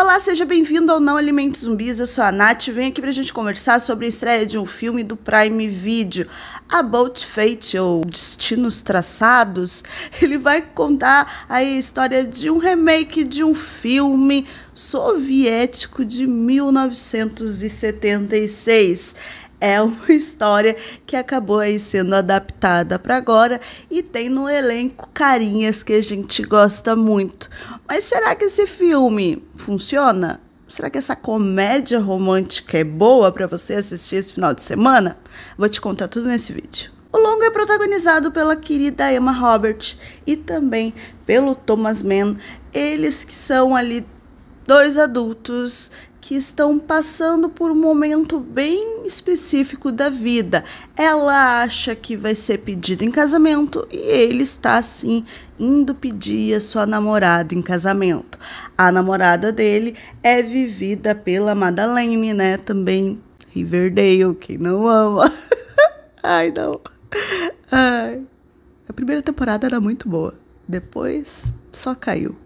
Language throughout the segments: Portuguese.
Olá, seja bem-vindo ao Não Alimentos Zumbis, eu sou a Nath e venho aqui pra gente conversar sobre a estreia de um filme do Prime Video, About Fate, ou Destinos Traçados. Ele vai contar a história de um remake de um filme soviético de 1976 é uma história que acabou aí sendo adaptada para agora e tem no elenco carinhas que a gente gosta muito. Mas será que esse filme funciona? Será que essa comédia romântica é boa para você assistir esse final de semana? Vou te contar tudo nesse vídeo. O longo é protagonizado pela querida Emma Roberts e também pelo Thomas Mann, eles que são ali dois adultos que estão passando por um momento bem específico da vida. Ela acha que vai ser pedido em casamento e ele está assim indo pedir a sua namorada em casamento. A namorada dele é vivida pela Madalene, né? Também Riverdale, quem não ama. Ai, não. Ai. A primeira temporada era muito boa. Depois só caiu.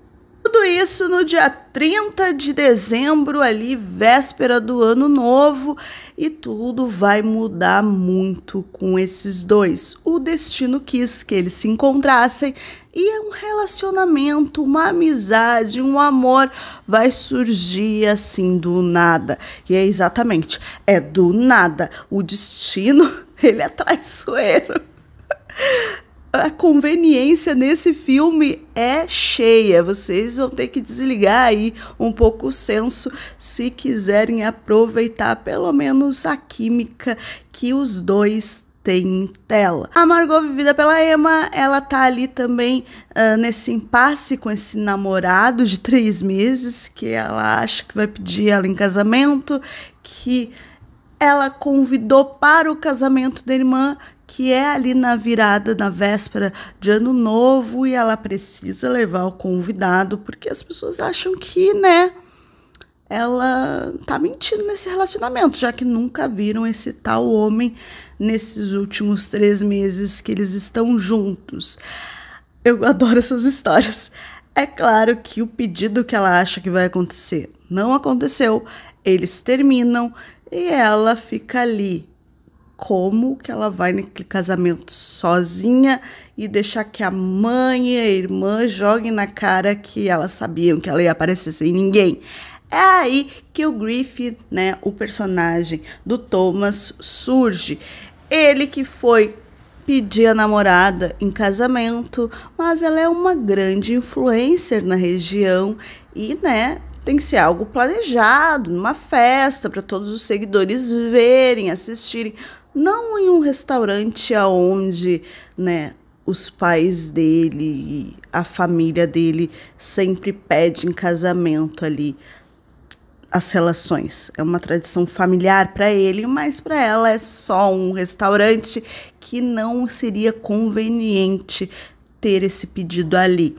Tudo isso no dia 30 de dezembro, ali, véspera do ano novo, e tudo vai mudar muito com esses dois. O destino quis que eles se encontrassem e um relacionamento, uma amizade, um amor vai surgir assim do nada. E é exatamente, é do nada. O destino, ele é traiçoeiro a conveniência nesse filme é cheia. Vocês vão ter que desligar aí um pouco o senso se quiserem aproveitar pelo menos a química que os dois têm tela. A Margot vivida pela Emma, ela tá ali também uh, nesse impasse com esse namorado de três meses que ela acha que vai pedir ela em casamento, que ela convidou para o casamento da irmã que é ali na virada, na véspera de ano novo, e ela precisa levar o convidado, porque as pessoas acham que, né, ela tá mentindo nesse relacionamento, já que nunca viram esse tal homem nesses últimos três meses que eles estão juntos. Eu adoro essas histórias. É claro que o pedido que ela acha que vai acontecer não aconteceu, eles terminam e ela fica ali como que ela vai naquele casamento sozinha e deixar que a mãe e a irmã joguem na cara que elas sabiam que ela ia aparecer sem ninguém. É aí que o Griffith, né, o personagem do Thomas, surge. Ele que foi pedir a namorada em casamento, mas ela é uma grande influencer na região e, né, tem que ser algo planejado, numa festa para todos os seguidores verem, assistirem não em um restaurante aonde, né, os pais dele, a família dele sempre pede em casamento ali as relações. É uma tradição familiar para ele, mas para ela é só um restaurante que não seria conveniente ter esse pedido ali.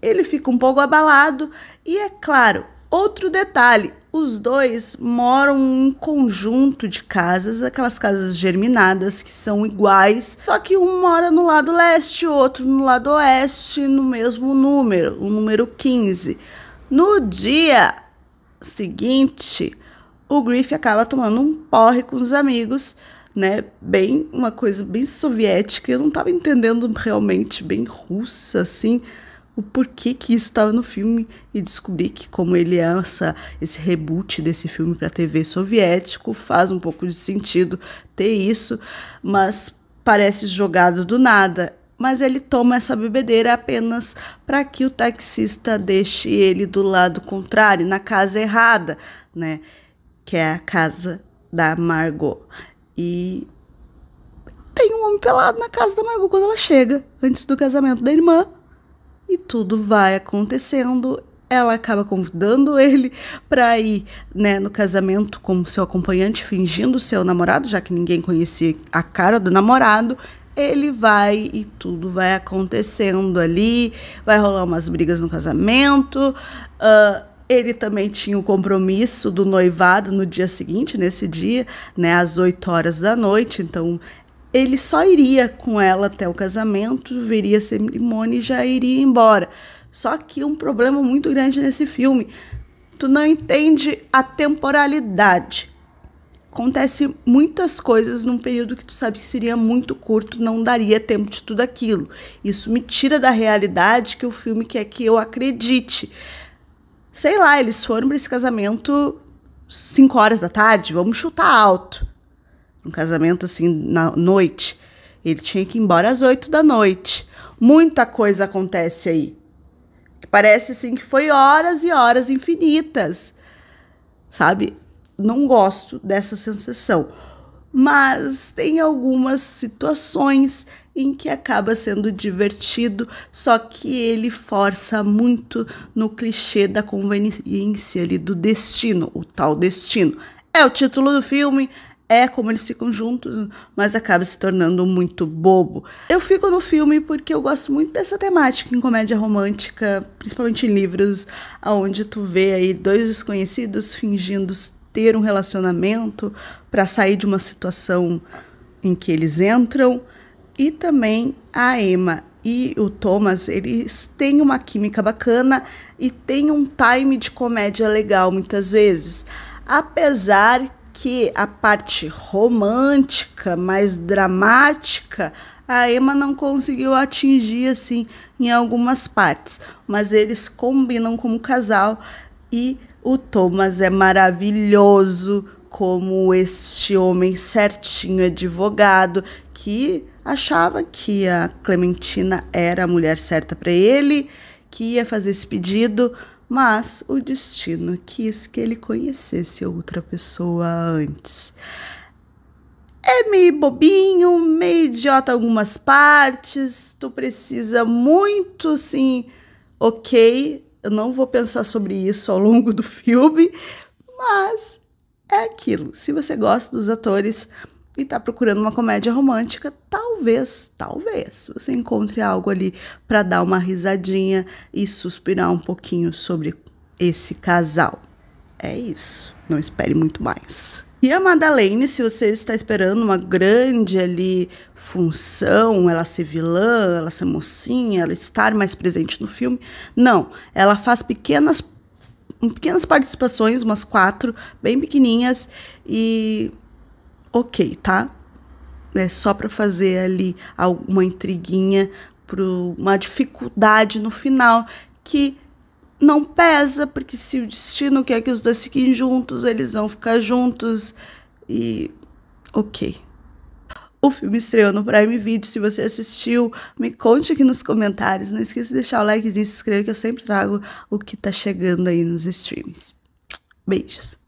Ele fica um pouco abalado e é claro, outro detalhe, os dois moram em um conjunto de casas, aquelas casas germinadas que são iguais, só que um mora no lado leste, outro no lado oeste, no mesmo número, o número 15. No dia seguinte, o Griff acaba tomando um porre com os amigos, né? Bem, uma coisa bem soviética, eu não estava entendendo realmente, bem russa assim o porquê que isso estava no filme e descobri que como ele lança é esse reboot desse filme para TV soviético, faz um pouco de sentido ter isso, mas parece jogado do nada. Mas ele toma essa bebedeira apenas para que o taxista deixe ele do lado contrário, na casa errada, né? Que é a casa da Margot. E tem um homem pelado na casa da Margot quando ela chega, antes do casamento da irmã e tudo vai acontecendo. Ela acaba convidando ele para ir né, no casamento como seu acompanhante, fingindo seu namorado, já que ninguém conhecia a cara do namorado ele vai e tudo vai acontecendo ali, vai rolar umas brigas no casamento. Uh, ele também tinha o compromisso do noivado no dia seguinte, nesse dia, né, às 8 horas da noite, então ele só iria com ela até o casamento, veria a cerimônia e já iria embora. Só que um problema muito grande nesse filme, tu não entende a temporalidade. Acontece muitas coisas num período que tu sabe que seria muito curto, não daria tempo de tudo aquilo. Isso me tira da realidade que o filme quer que eu acredite. Sei lá, eles foram para esse casamento 5 horas da tarde, vamos chutar alto um casamento assim na noite. Ele tinha que ir embora às oito da noite. Muita coisa acontece aí. Parece assim que foi horas e horas infinitas. Sabe? Não gosto dessa sensação. Mas tem algumas situações em que acaba sendo divertido, só que ele força muito no clichê da conveniência ali do destino, o tal destino. É o título do filme, é como eles ficam juntos, mas acaba se tornando muito bobo. Eu fico no filme porque eu gosto muito dessa temática em comédia romântica, principalmente em livros onde tu vê aí dois desconhecidos fingindo ter um relacionamento para sair de uma situação em que eles entram e também a Emma e o Thomas, eles têm uma química bacana e têm um time de comédia legal muitas vezes. Apesar que a parte romântica, mais dramática, a Emma não conseguiu atingir assim em algumas partes, mas eles combinam como casal e o Thomas é maravilhoso como este homem certinho, advogado, que achava que a Clementina era a mulher certa para ele, que ia fazer esse pedido, mas o destino quis que ele conhecesse outra pessoa antes. É meio bobinho, meio idiota algumas partes, tu precisa muito, sim. ok, eu não vou pensar sobre isso ao longo do filme, mas é aquilo. Se você gosta dos atores, e está procurando uma comédia romântica, talvez, talvez você encontre algo ali para dar uma risadinha e suspirar um pouquinho sobre esse casal. É isso. Não espere muito mais. E a Madalene, se você está esperando uma grande ali função, ela ser vilã, ela ser mocinha, ela estar mais presente no filme, não. Ela faz pequenas pequenas participações, umas quatro, bem pequenininhas, e ok, tá? É só para fazer ali uma intriguinha para uma dificuldade no final que não pesa, porque se o destino quer que os dois fiquem juntos, eles vão ficar juntos e ok. O filme estreou no Prime Video. Se você assistiu, me conte aqui nos comentários. Não esqueça de deixar o likezinho e se inscrever, que eu sempre trago o que tá chegando aí nos streams. Beijos.